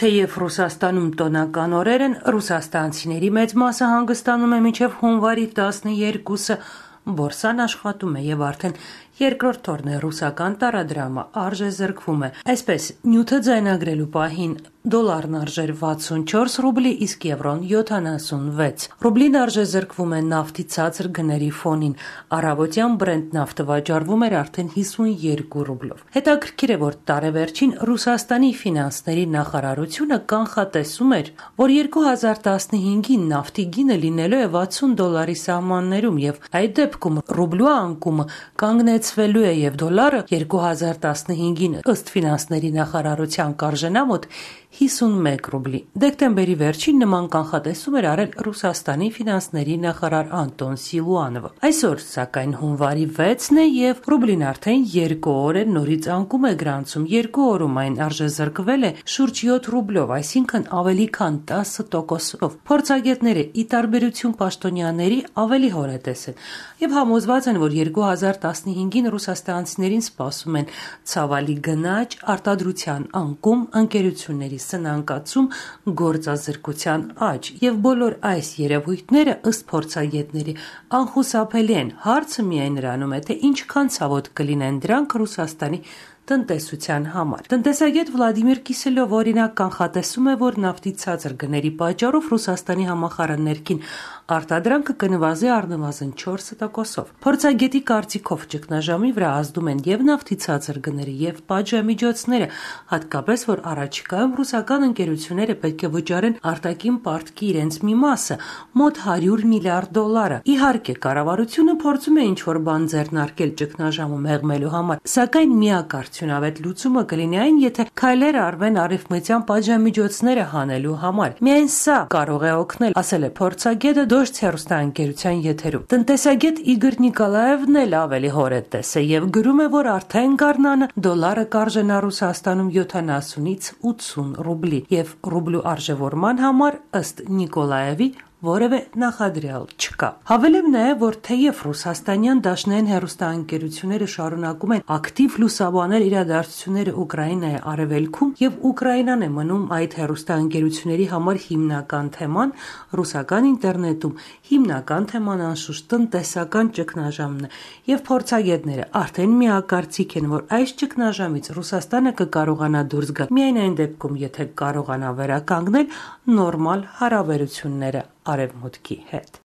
թեև Ռուսաստանում տոնական օրեր են, ռուսաստանցիների մեծ մասը հանգստանում է մինչև հունվարի 12-ը, Բորսան աշխատում է եւ արդեն Երկրորդ թորն է ռուսական տարադրամը, արժե զրկվում է։ Այսպես, նյութը ձայնագրելու պահին դոլարն արժեր 64 ռուբլի, իսկ եվրոն 76։ Ռուբլին արժե զրկվում է նավթի ցածր գների ֆոնին։ Արաբոտյան բրենդ նավթը վաճառվում էր արդեն 52 ռուբլով։ Հետաքրքիր է, որ տարեվերջին Ռուսաստանի ֆինանսների նախարարությունը կանխատեսում էր, որ 2015-ին նավթի գինը լինելու է 60 դոլարի սահմաններում եւ այդ դեպքում ռուբլու անկումը կանգնեց կրճտվելու է եւ դոլարը 2015-ին ըստ ֆինանսների նախարարության կարժենա մոտ 51 ռուբլի։ Դեկտեմբերի վերջին նման կանխատեսում էր արել Ռուսաստանի ֆինանսների նախարար Անտոն Սիլուանովը։ Այսօր, սակայն, հունվարի 6-ն է եւ ռուբլին արդեն 2 օր է նորից անկում է գրանցում։ 2 օրում այն արժեզրկվել է շուրջ 7 ռուբլով, այսինքն ավելի քան 10%-ով։ Փորձագետները ի տարբերություն պաշտոնյաների ավելի հորատես են եւ համոզված են, որ 2015 Գագին ռուսաստանցիներին սպասում են ցավալի գնաճ, արտադրության անկում, ընկերությունների սնանկացում, գործազրկության աճ եւ բոլոր այս երևույթները ըստ փորձագետների անխուսափելի են։ Հարցը միայն նրանում է, թե ինչքան ցավոտ կլինեն դրանք Ռուսաստանի տնտեսության համար։ Տնտեսագետ Վլադիմիր Կիսելով օրինակ կանխատեսում է, որ նավթի ցածր գների պատճառով Ռուսաստանի համախառն ներքին արտադրանքը կնվազի առնվազն 4%-ով։ Փորձագետի կարծիքով ճգնաժամի վրա ազդում են եւ նավթի ցածր գները եւ պատժամիջոցները, հատկապես որ առաջիկայում ռուսական ընկերությունները պետք է վճարեն արտաքին պարտքի իրենց մի մասը՝ մոտ 100 միլիարդ դոլարը։ Իհարկե, կառավարությունը փորձում է ինչ-որ բան ձեռնարկել ճգնաժամը մեղմելու համար, սակայն միակ արդյունավետ լուծումը կլինի այն, եթե քայլեր արվեն արևմտյան պատժամիջոցները հանելու համար։ Միայն սա կարող է օգնել, ասել է փորձագետը Դոշ հերոստանգերության եթերում։ Տնտեսագետ Իգոր Նիկոլաևն էլ ավելի հորետես է եւ գրում է, որ արդեն գառնանը դոլարը կարժենա Ռուսաստանում 70-ից 80 ռուբլի եւ ռուբլու արժեվորման համար ըստ Նիկոլաևի որևէ նախադրյալ չկա։ Հավելեմ նաև, որ թեև ռուսաստանյան դաշնային հերոստանգերությունները շարունակում են ակտիվ լուսաբանել իրադարձությունները Ուկրաինայի արևելքում եւ Ուկրաինան է մնում այդ հերոստանգերությունների համար հիմնական թեման ռուսական ինտերնետում։ Հիմնական թեման անշուշտ տնտեսական ճգնաժամն է եւ փորձագետները արդեն միակարծիք են, որ այս ճգնաժամից Ռուսաստանը կկարողանա դուրս գալ միայն այն դեպքում, եթե կարողանա վերականգնել նորմալ հարաբերությունները արևմուտքի հետ։